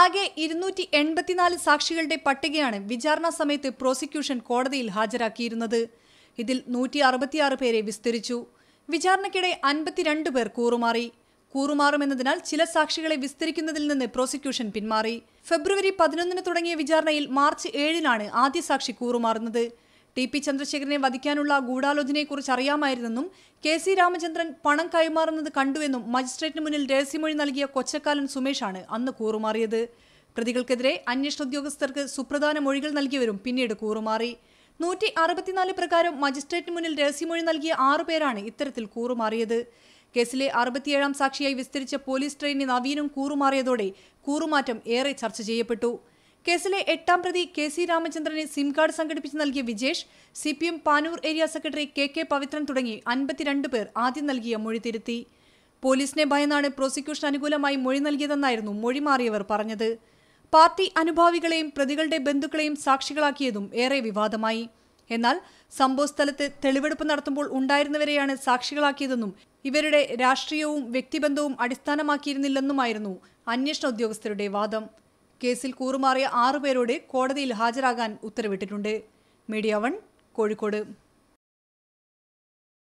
ആകെ ഇരുന്നൂറ്റി എൺപത്തിനാല് സാക്ഷികളുടെ പട്ടികയാണ് വിചാരണ സമയത്ത് പ്രോസിക്യൂഷൻ കോടതിയിൽ ഹാജരാക്കിയിരുന്നത് ഇതിൽ നൂറ്റി അറുപത്തിയാറ് പേരെ വിസ്തരിച്ചു വിചാരണയ്ക്കിടെ അൻപത്തിരണ്ട് പേർ കൂറുമാറി കൂറുമാറുമെന്നതിനാൽ ചില സാക്ഷികളെ വിസ്തരിക്കുന്നതിൽ നിന്ന് പ്രോസിക്യൂഷൻ പിന്മാറി ഫെബ്രുവരി പതിനൊന്നിന് തുടങ്ങിയ വിചാരണയിൽ മാർച്ച് ഏഴിനാണ് ആദ്യ സാക്ഷി കൂറുമാറുന്നത് ടി പി ചന്ദ്രശേഖരനെ വധിക്കാനുള്ള ഗൂഢാലോചനയെക്കുറിച്ച് അറിയാമായിരുന്നെന്നും കെ സി രാമചന്ദ്രൻ പണം കൈമാറുന്നത് കണ്ടുവെന്നും മജിസ്ട്രേറ്റിന് മുന്നിൽ രഹസ്യമൊഴി നൽകിയ കൊച്ചക്കാലൻ സുമേഷാണ് അന്ന് കൂറുമാറിയത് പ്രതികൾക്കെതിരെ അന്വേഷണ ഉദ്യോഗസ്ഥർക്ക് സുപ്രധാന മൊഴികൾ നൽകിയവരും പിന്നീട് കൂറുമാറി നൂറ്റി അറുപത്തിനാല് പ്രകാരം മജിസ്ട്രേറ്റിന് മുന്നിൽ രഹസ്യമൊഴി നൽകിയ ആറുപേരാണ് ഇത്തരത്തിൽ കൂറുമാറിയത് കേസിലെ അറുപത്തിയേഴാം സാക്ഷിയായി വിസ്തരിച്ച പോലീസ് ട്രെയിനി നവീനും കൂറുമാറിയതോടെ കൂറുമാറ്റം ഏറെ ചർച്ച ചെയ്യപ്പെട്ടു കേസിലെ എട്ടാം പ്രതി കെ സി രാമചന്ദ്രനെ സിം കാർഡ് സംഘടിപ്പിച്ച് നൽകിയ Vijesh C P M Panoor area secretary K K Pavithran തുടങ്ങി അൻപത്തിരണ്ട് പേർ ആദ്യം നൽകിയ മൊഴി തിരുത്തി പോലീസിനെ ഭയന്നാണ് പ്രോസിക്യൂഷൻ അനുകൂലമായി മൊഴി നൽകിയതെന്നായിരുന്നു മൊഴി മാറിയവർ പറഞ്ഞത് പാർട്ടി അനുഭാവികളെയും പ്രതികളുടെ ബന്ധുക്കളെയും സാക്ഷികളാക്കിയതും ഏറെ വിവാദമായി എന്നാൽ സംഭവസ്ഥലത്ത് തെളിവെടുപ്പ് നടത്തുമ്പോൾ ഉണ്ടായിരുന്നവരെയാണ് സാക്ഷികളാക്കിയതെന്നും ഇവരുടെ രാഷ്ട്രീയവും വ്യക്തിബന്ധവും അടിസ്ഥാനമാക്കിയിരുന്നില്ലെന്നുമായിരുന്നു അന്വേഷണ ഉദ്യോഗസ്ഥരുടെ വാദം കേസിൽ കൂറുമാറിയ ആറുപേരോട് കോടതിയിൽ ഹാജരാകാൻ ഉത്തരവിട്ടിട്ടുണ്ട് മീഡിയ വൺ കോഴിക്കോട്